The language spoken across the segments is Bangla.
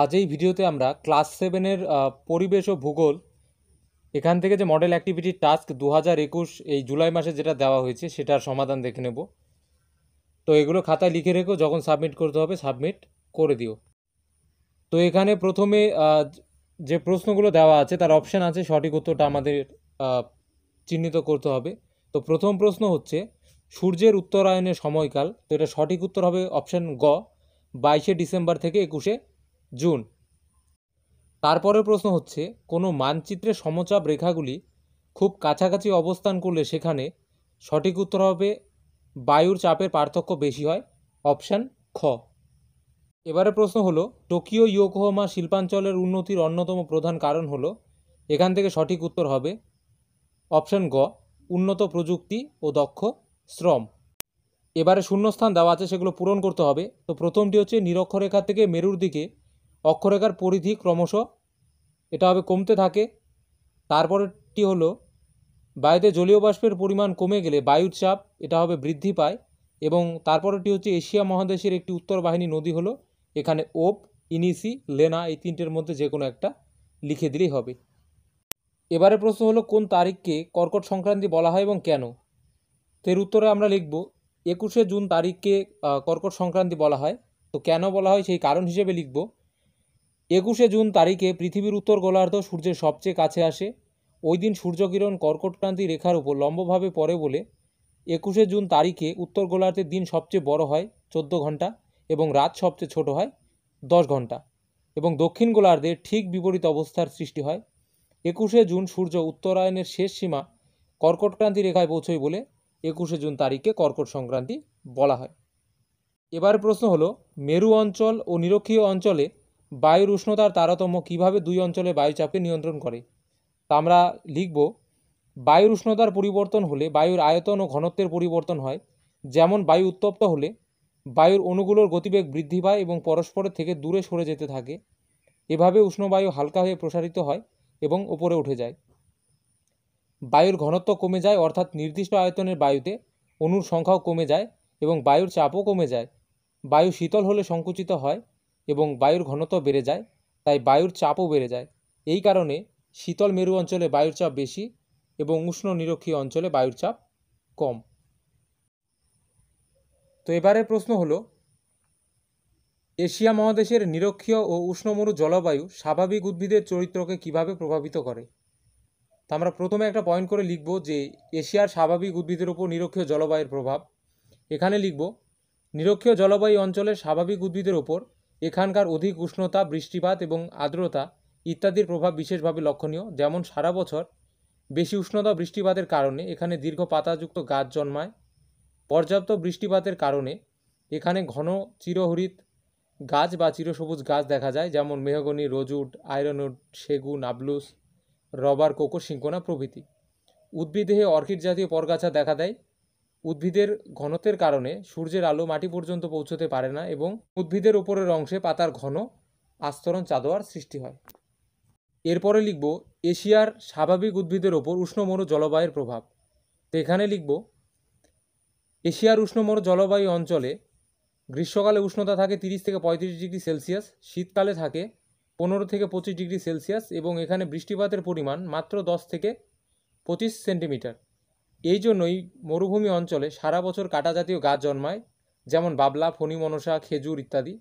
আজ এই ভিডিওতে আমরা ক্লাস সেভেনের পরিবেশ ও ভূগোল এখান থেকে যে মডেল অ্যাক্টিভিটি টাস্ক দু এই জুলাই মাসে যেটা দেওয়া হয়েছে সেটার সমাধান দেখে নেব তো এগুলো খাতায় লিখে রেখো যখন সাবমিট করতে হবে সাবমিট করে দিও তো এখানে প্রথমে যে প্রশ্নগুলো দেওয়া আছে তার অপশান আছে সঠিক উত্তরটা আমাদের চিহ্নিত করতে হবে তো প্রথম প্রশ্ন হচ্ছে সূর্যের উত্তরায়ণের সময়কাল তো এটা সঠিক উত্তর হবে অপশান গ বাইশে ডিসেম্বর থেকে একুশে জুন তারপরের প্রশ্ন হচ্ছে কোনো মানচিত্রে সমচাপ রেখাগুলি খুব কাছাকাছি অবস্থান করলে সেখানে সঠিক উত্তর হবে বায়ুর চাপের পার্থক্য বেশি হয় অপশান খ এবারে প্রশ্ন হলো টোকিও ইয়োকোহোমা শিল্পাঞ্চলের উন্নতির অন্যতম প্রধান কারণ হলো এখান থেকে সঠিক উত্তর হবে অপশান গ উন্নত প্রযুক্তি ও দক্ষ শ্রম এবারে শূন্যস্থান দেওয়া আছে সেগুলো পূরণ করতে হবে তো প্রথমটি হচ্ছে নিরক্ষরেখা থেকে মেরুর দিকে অক্ষরেখার পরিধি ক্রমশ এটা হবে কমতে থাকে তারপরেরটি হলো বায়ুতে জলীয় বাষ্পের পরিমাণ কমে গেলে বায়ুর চাপ এটা হবে বৃদ্ধি পায় এবং তারপরেরটি হচ্ছে এশিয়া মহাদেশের একটি উত্তর বাহিনী নদী হলো এখানে ওপ ইনিসি লেনা এই তিনটের মধ্যে যে কোনো একটা লিখে দিলেই হবে এবারে প্রশ্ন হলো কোন তারিখকে কর্কট সংক্রান্তি বলা হয় এবং কেন তের এর উত্তরে আমরা লিখব একুশে জুন তারিখকে কর্কট সংক্রান্তি বলা হয় তো কেন বলা হয় সেই কারণ হিসেবে লিখব একুশে জুন তারিখে পৃথিবীর উত্তর গোলার্ধ সূর্যের সবচেয়ে কাছে আসে ওই দিন সূর্যকিরণ কর্কটক্রান্তি রেখার উপর লম্বভাবে পড়ে বলে একুশে জুন তারিখে উত্তর গোলার্ধের দিন সবচেয়ে বড় হয় চোদ্দ ঘন্টা এবং রাত সবচেয়ে ছোট হয় দশ ঘন্টা এবং দক্ষিণ গোলার্ধে ঠিক বিপরীত অবস্থার সৃষ্টি হয় একুশে জুন সূর্য উত্তরায়ণের শেষ সীমা কর্কটক্রান্তি রেখায় পৌঁছয় বলে একুশে জুন তারিখে কর্কট সংক্রান্তি বলা হয় এবার প্রশ্ন হলো মেরু অঞ্চল ও নিরক্ষীয় অঞ্চলে বায়ুর উষ্ণতার তারতম্য কিভাবে দুই অঞ্চলে বায়ুচাপকে নিয়ন্ত্রণ করে তা আমরা লিখব বায়ুর উষ্ণতার পরিবর্তন হলে বায়ুর আয়তন ও ঘনত্বের পরিবর্তন হয় যেমন বায়ু উত্তপ্ত হলে বায়ুর অণুগুলোর গতিবেগ বৃদ্ধি পায় এবং পরস্পরের থেকে দূরে সরে যেতে থাকে এভাবে উষ্ণবায়ু হালকা হয়ে প্রসারিত হয় এবং ওপরে উঠে যায় বায়ুর ঘনত্ব কমে যায় অর্থাৎ নির্দিষ্ট আয়তনের বায়ুতে অণুর সংখ্যাও কমে যায় এবং বায়ুর চাপও কমে যায় বায়ু শীতল হলে সংকুচিত হয় এবং বায়ুর ঘনত্ব বেড়ে যায় তাই বায়ুর চাপও বেড়ে যায় এই কারণে শীতল মেরু অঞ্চলে বায়ুর চাপ বেশি এবং উষ্ণ নিরক্ষীয় অঞ্চলে বায়ুর চাপ কম তো এবারের প্রশ্ন হলো এশিয়া মহাদেশের নিরক্ষীয় ও উষ্ণমরু জলবায়ু স্বাভাবিক উদ্ভিদের চরিত্রকে কিভাবে প্রভাবিত করে তা আমরা প্রথমে একটা পয়েন্ট করে লিখব যে এশিয়ার স্বাভাবিক উদ্ভিদের উপর নিরক্ষীয় জলবায়ুর প্রভাব এখানে লিখব নিরক্ষীয় জলবায়ু অঞ্চলের স্বাভাবিক উদ্ভিদের ওপর এখানকার অধিক উষ্ণতা বৃষ্টিপাত এবং আর্দ্রতা ইত্যাদির প্রভাব বিশেষভাবে লক্ষণীয় যেমন সারা বছর বেশি উষ্ণতা বৃষ্টিপাতের কারণে এখানে দীর্ঘ পাতাযুক্ত গাছ জন্মায় পর্যাপ্ত বৃষ্টিপাতের কারণে এখানে ঘন চিরহরিত গাছ বা চিরসবুজ গাছ দেখা যায় যেমন মেহগনি রজুট আয়রনউড সেগুন আবলুস রবার কোকো শিঙ্কোনা প্রভৃতি উদ্ভিদেহে অর্কিড জাতীয় পরগাছা দেখা দেয় উদ্ভিদের ঘনত্বের কারণে সূর্যের আলো মাটি পর্যন্ত পৌঁছতে পারে না এবং উদ্ভিদের ওপরের অংশে পাতার ঘন আস্তরণ চাঁদোয়ার সৃষ্টি হয় এরপরে লিখব এশিয়ার স্বাভাবিক উদ্ভিদের ওপর উষ্ণমর জলবায়ুর প্রভাব তো এখানে লিখব এশিয়ার উষ্ণমর জলবায়ু অঞ্চলে গ্রীষ্মকালে উষ্ণতা থাকে তিরিশ থেকে পঁয়ত্রিশ ডিগ্রি সেলসিয়াস শীতকালে থাকে পনেরো থেকে পঁচিশ ডিগ্রি সেলসিয়াস এবং এখানে বৃষ্টিপাতের পরিমাণ মাত্র দশ থেকে পঁচিশ সেন্টিমিটার এই জন্যই মরুভূমি অঞ্চলে সারা বছর কাটা জাতীয় গাছ জন্মায় যেমন বাবলা ফণি মনসা খেজুর ইত্যাদি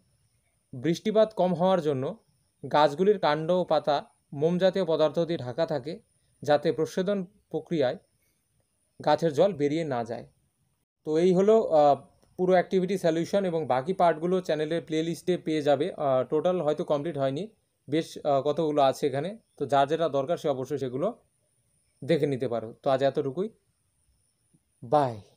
বৃষ্টিপাত কম হওয়ার জন্য গাছগুলির কাণ্ড ও পাতা মোম জাতীয় পদার্থ দিয়ে ঢাকা থাকে যাতে প্রসেদন প্রক্রিয়ায় গাছের জল বেরিয়ে না যায় তো এই হলো পুরো অ্যাক্টিভিটি সলিউশন এবং বাকি পার্টগুলো চ্যানেলের প্লেলিস্টে পেয়ে যাবে টোটাল হয়তো কমপ্লিট হয়নি বেশ কতগুলো আছে এখানে তো যার যেটা দরকার সে অবশ্যই সেগুলো দেখে নিতে পারো তো আজ এতটুকুই Bye.